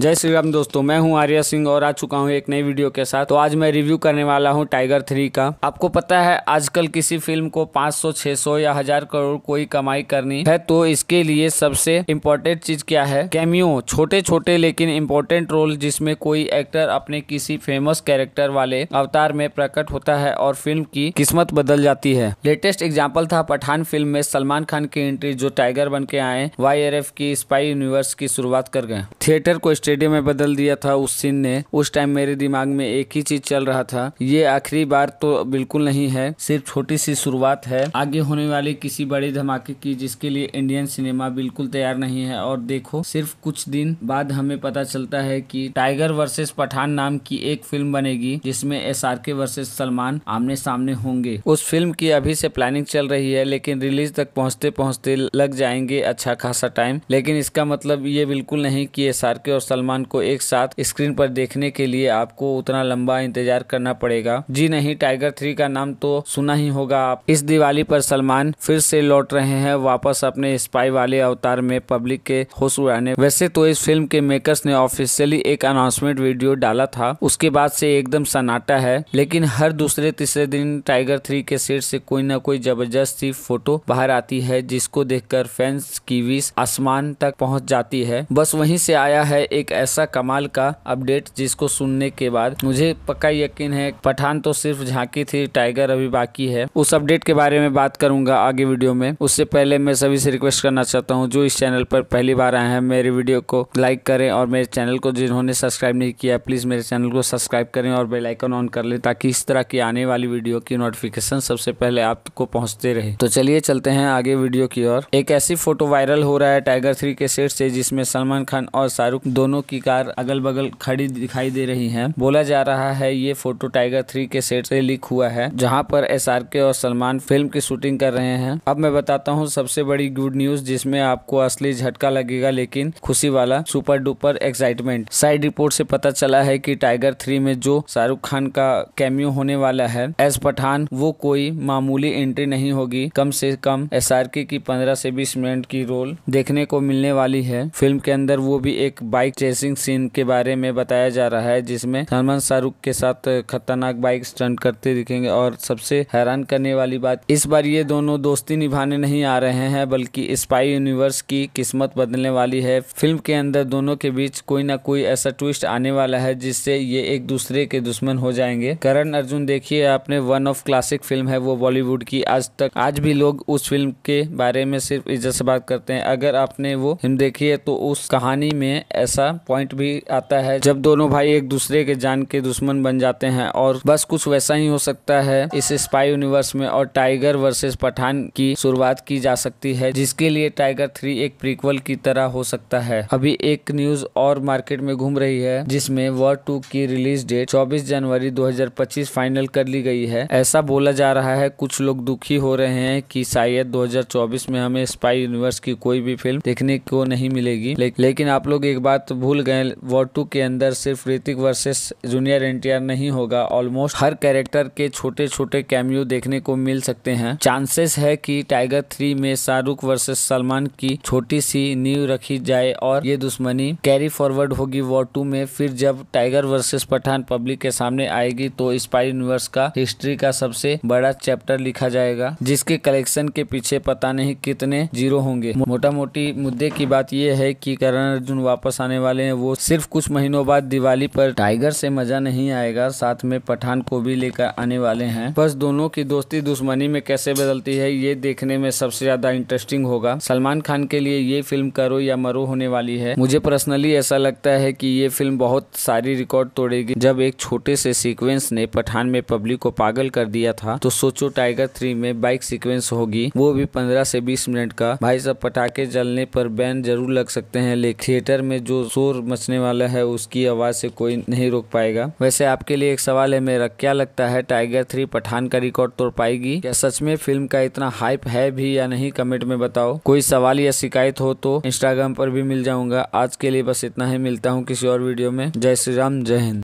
जय श्री राम दोस्तों मैं हूं आर्या सिंह और आ चुका हूं एक नई वीडियो के साथ तो आज मैं रिव्यू करने वाला हूं टाइगर थ्री का आपको पता है आजकल किसी फिल्म को 500 600 या हजार करोड़ कोई कमाई करनी है तो इसके लिए सबसे इम्पोर्टेंट चीज क्या है कैमियो छोटे छोटे लेकिन इम्पोर्टेंट रोल जिसमे कोई एक्टर अपने किसी फेमस कैरेक्टर वाले अवतार में प्रकट होता है और फिल्म की किस्मत बदल जाती है लेटेस्ट एग्जाम्पल था पठान फिल्म में सलमान खान की एंट्री जो टाइगर बन के आए वाई की स्पाई यूनिवर्स की शुरुआत कर गए थिएटर को स्टेडियम में बदल दिया था उस सीन ने उस टाइम मेरे दिमाग में एक ही चीज चल रहा था ये आखिरी बार तो बिल्कुल नहीं है सिर्फ छोटी सी शुरुआत है आगे होने वाली किसी बड़े धमाके की जिसके लिए इंडियन सिनेमा बिल्कुल तैयार नहीं है और देखो सिर्फ कुछ दिन बाद हमें पता चलता है की टाइगर वर्सेज पठान नाम की एक फिल्म बनेगी जिसमे S R K versus Salman आमने सामने होंगे उस फिल्म की अभी से प्लानिंग चल रही है लेकिन रिलीज तक पहुँचते पहुँचते लग जाएंगे अच्छा खासा टाइम लेकिन इसका मतलब ये बिल्कुल नहीं कि एस आर के और सलमान को एक साथ स्क्रीन पर देखने के लिए आपको उतना लंबा इंतजार करना पड़ेगा जी नहीं टाइगर थ्री का नाम तो सुना ही होगा आप इस दिवाली पर सलमान फिर से लौट रहे हैं वापस अपने स्पाई वाले अवतार में पब्लिक के होश उड़ाने वैसे तो इस फिल्म के मेकर्स ने ऑफिशियली एक अनाउंसमेंट वीडियो डाला था उसके बाद से एकदम सन्नाटा है लेकिन हर दूसरे तीसरे दिन टाइगर थ्री के सेट से कोई ना कोई जबरदस्त फोटो बाहर आती है जिसको देखकर फैंस की विश आसमान तक पहुंच जाती है बस वहीं से आया है एक एक ऐसा कमाल का अपडेट जिसको सुनने के बाद मुझे पक्का यकीन है पठान तो सिर्फ झांकी थी टाइगर अभी बाकी है उस अपडेट के बारे में बात करूंगा आगे वीडियो में उससे पहले मैं सभी से रिक्वेस्ट करना चाहता हूँ जो इस चैनल पर पहली बार आए हैं मेरे वीडियो को लाइक करें और मेरे चैनल को जिन्होंने सब्सक्राइब नहीं किया प्लीज़ मेरे चैनल को सब्सक्राइब करें और बेलाइकन ऑन कर लें ताकि इस तरह की आने वाली वीडियो की नोटिफिकेशन सबसे पहले आपको पहुंचते रहे तो चलिए चलते हैं आगे वीडियो की ओर एक ऐसी फोटो वायरल हो रहा है टाइगर थ्री के सेट से जिसमें सलमान खान और शाहरुख दोनों दोनों की कार अगल बगल खड़ी दिखाई दे रही है बोला जा रहा है ये फोटो टाइगर थ्री के सेट से लीक हुआ है जहाँ पर एस और सलमान फिल्म की शूटिंग कर रहे हैं अब मैं बताता हूँ सबसे बड़ी गुड न्यूज जिसमे आपको असली झटका लगेगा लेकिन खुशी वाला super duper excitement side report से पता चला है की टाइगर थ्री में जो शाहरुख खान का कैम्यू होने वाला है एस पठान वो कोई मामूली एंट्री नहीं होगी कम से कम एस की पंद्रह से बीस मिनट की रोल देखने को मिलने वाली है फिल्म के अंदर वो भी एक बाइक चेसिंग सीन के बारे में बताया जा रहा है जिसमें सलमान शाहरुख के साथ खतरनाक बाइक स्टंट करते दिखेंगे और सबसे हैरान करने वाली बात इस बार ये दोनों दोस्ती निभाने नहीं आ रहे हैं बल्कि स्पाई यूनिवर्स की किस्मत बदलने वाली है फिल्म के अंदर दोनों के बीच कोई ना कोई ऐसा ट्विस्ट आने वाला है जिससे ये एक दूसरे के दुश्मन हो जाएंगे करण अर्जुन देखिए आपने वन ऑफ क्लासिक फिल्म है वो बॉलीवुड की आज तक आज भी लोग उस फिल्म के बारे में सिर्फ इज्जत से बात करते हैं अगर आपने वो फिल्म देखी है तो उस कहानी में ऐसा पॉइंट भी आता है जब दोनों भाई एक दूसरे के जान के दुश्मन बन जाते हैं और बस कुछ वैसा ही हो सकता है इस स्पाई यूनिवर्स में और टाइगर वर्सेस पठान की शुरुआत की जा सकती है जिसके लिए टाइगर थ्री एक प्रीक्वल की तरह हो सकता है अभी एक न्यूज और मार्केट में घूम रही है जिसमें वॉर टू की रिलीज डेट 24 जनवरी 2025 फाइनल कर ली गई है ऐसा बोला जा रहा है कुछ लोग दुखी हो रहे हैं कि शायद 2024 में हमें स्पाई यूनिवर्स की कोई भी फिल्म देखने को नहीं मिलेगी ले, लेकिन आप लोग एक बात भूल गए वॉर टू के अंदर सिर्फ ऋतिक वर्सेस जूनियर एनटीआर नहीं होगा ऑलमोस्ट हर कैरेक्टर के छोटे छोटे कैमियो देखने को मिल सकते हैं चांसेस है कि टाइगर थ्री में शाहरुख वर्सेस सलमान की छोटी सी नींव रखी जाए और ये दुश्मनी कैरी फॉरवर्ड होगी वॉर टू में फिर जब टाइगर वर्सेस पठान पब्लिक के सामने आएगी तो स्पाई यूनिवर्स का हिस्ट्री का सबसे बड़ा चैप्टर लिखा जाएगा जिसके कलेक्शन के पीछे पता नहीं कितने जीरो होंगे मोटा मोटी मुद्दे की बात यह है कि करण अर्जुन वापस आने वाले वाले हैं वो सिर्फ कुछ महीनों बाद दिवाली पर टाइगर से मजा नहीं आएगा साथ में पठान को भी लेकर आने वाले हैं बस दोनों की दोस्ती दुश्मनी में कैसे बदलती है ये देखने में सबसे ज्यादा इंटरेस्टिंग होगा सलमान खान के लिए ये फिल्म करो या मरो होने वाली है मुझे पर्सनली ऐसा लगता है की ये फिल्म बहुत सारी रिकॉर्ड तोड़ेगी जब एक छोटे से सीक्वेंस ने पठान में पब्लिक को पागल कर दिया था तो सोचो टाइगर थ्री में बाइक सीक्वेंस होगी वो भी पंद्रह से बीस मिनट का भाई सब पटाखे जलने पर बैन जरूर लग सकते हैं लेकिन थिएटर में जो शोर मचने वाला है उसकी आवाज़ से कोई नहीं रोक पाएगा वैसे आपके लिए एक सवाल है मेरा क्या लगता है टाइगर थ्री पठान का रिकॉर्ड तोड़ पाएगी क्या सच में फिल्म का इतना हाइप है भी या नहीं कमेंट में बताओ कोई सवाल या शिकायत हो तो इंस्टाग्राम पर भी मिल जाऊंगा आज के लिए बस इतना ही मिलता हूँ किसी और वीडियो में जय श्री राम जय हिंद